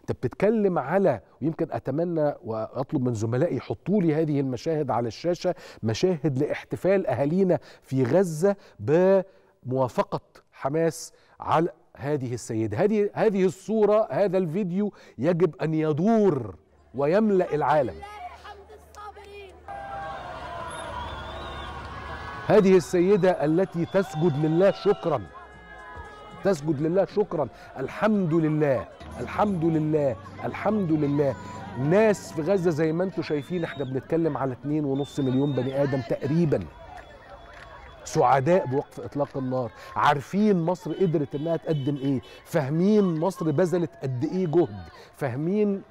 انت بتتكلم على ويمكن اتمنى واطلب من زملائي يحطوا لي هذه المشاهد على الشاشه مشاهد لاحتفال اهالينا في غزه بموافقه حماس على هذه السيده هذه هذه الصوره هذا الفيديو يجب ان يدور ويملا العالم هذه السيده التي تسجد لله شكرا تسجد لله شكرا الحمد لله الحمد لله الحمد لله ناس في غزة زي ما انتم شايفين احنا بنتكلم على 2.5 مليون بني آدم تقريبا سعداء بوقف اطلاق النار عارفين مصر قدرت انها تقدم ايه فاهمين مصر بذلت قد ايه جهد فاهمين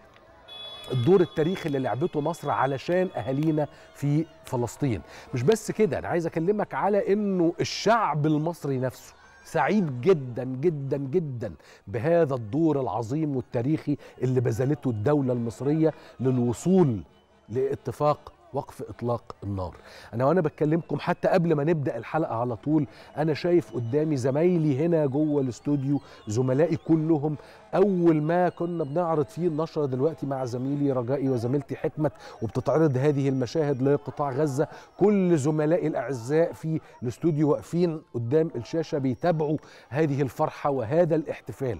الدور التاريخي اللي لعبته مصر علشان اهالينا في فلسطين مش بس كده انا عايز اكلمك على انه الشعب المصري نفسه سعيد جدا جدا جدا بهذا الدور العظيم والتاريخي اللي بذلته الدولة المصرية للوصول لاتفاق وقف اطلاق النار انا وانا بكلمكم حتى قبل ما نبدا الحلقه على طول انا شايف قدامي زمايلي هنا جوه الاستوديو زملائي كلهم اول ما كنا بنعرض فيه النشره دلوقتي مع زميلي رجائي وزميلتي حكمت وبتتعرض هذه المشاهد لقطاع غزه كل زملائي الاعزاء في الاستوديو واقفين قدام الشاشه بيتابعوا هذه الفرحه وهذا الاحتفال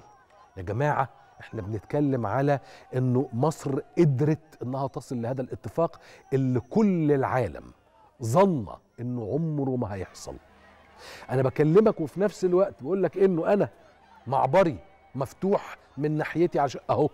يا جماعه احنا بنتكلم على انه مصر قدرت انها تصل لهذا الاتفاق اللي كل العالم ظن انه عمره ما هيحصل انا بكلمك وفي نفس الوقت بقول لك انه انا معبري مفتوح من ناحيتي عشان اهو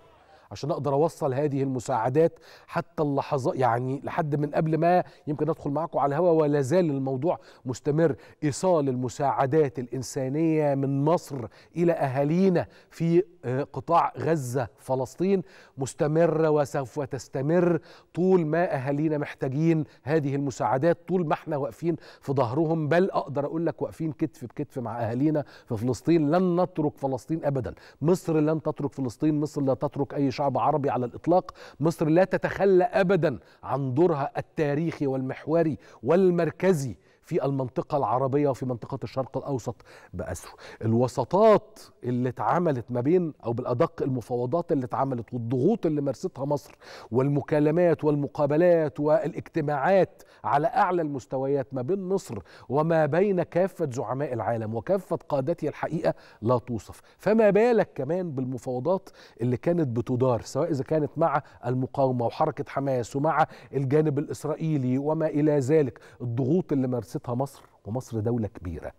عشان اقدر اوصل هذه المساعدات حتى اللحظه يعني لحد من قبل ما يمكن ادخل معكم على الهواء ولا زال الموضوع مستمر ايصال المساعدات الانسانيه من مصر الى اهالينا في آه، قطاع غزه فلسطين مستمره وسوف تستمر طول ما اهالينا محتاجين هذه المساعدات طول ما احنا واقفين في ظهرهم بل اقدر اقول لك واقفين كتف بكتف مع اهالينا في فلسطين لن نترك فلسطين ابدا مصر لن تترك فلسطين مصر لا تترك اي شعب عربي على الإطلاق مصر لا تتخلى أبدا عن دورها التاريخي والمحوري والمركزي في المنطقة العربية وفي منطقة الشرق الأوسط بأسره الوسطات اللي اتعملت ما بين أو بالأدق المفاوضات اللي اتعملت والضغوط اللي مارستها مصر والمكالمات والمقابلات والاجتماعات على أعلى المستويات ما بين مصر وما بين كافة زعماء العالم وكافة قادته الحقيقة لا توصف فما بالك كمان بالمفاوضات اللي كانت بتدار سواء إذا كانت مع المقاومة وحركة حماس ومع الجانب الإسرائيلي وما إلى ذلك الضغوط اللي مارستها تأسستها مصر ومصر دولة كبيرة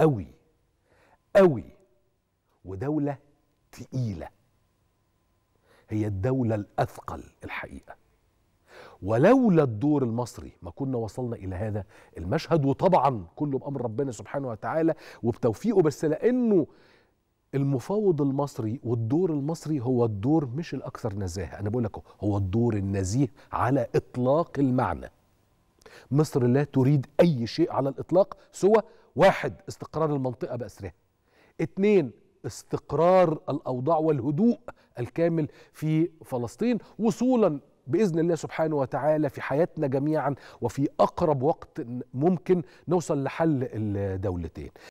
قوي قوي ودولة تقيلة هي الدولة الأثقل الحقيقة ولولا الدور المصري ما كنا وصلنا الى هذا المشهد وطبعا كله بامر ربنا سبحانه وتعالى وبتوفيقه بس لانه المفاوض المصري والدور المصري هو الدور مش الاكثر نزاهه انا بقول لك هو الدور النزيه على اطلاق المعنى مصر لا تريد أي شيء على الإطلاق سوى واحد استقرار المنطقة بأسرها اثنين استقرار الأوضاع والهدوء الكامل في فلسطين وصولا باذن الله سبحانه وتعالى في حياتنا جميعا وفي اقرب وقت ممكن نوصل لحل الدولتين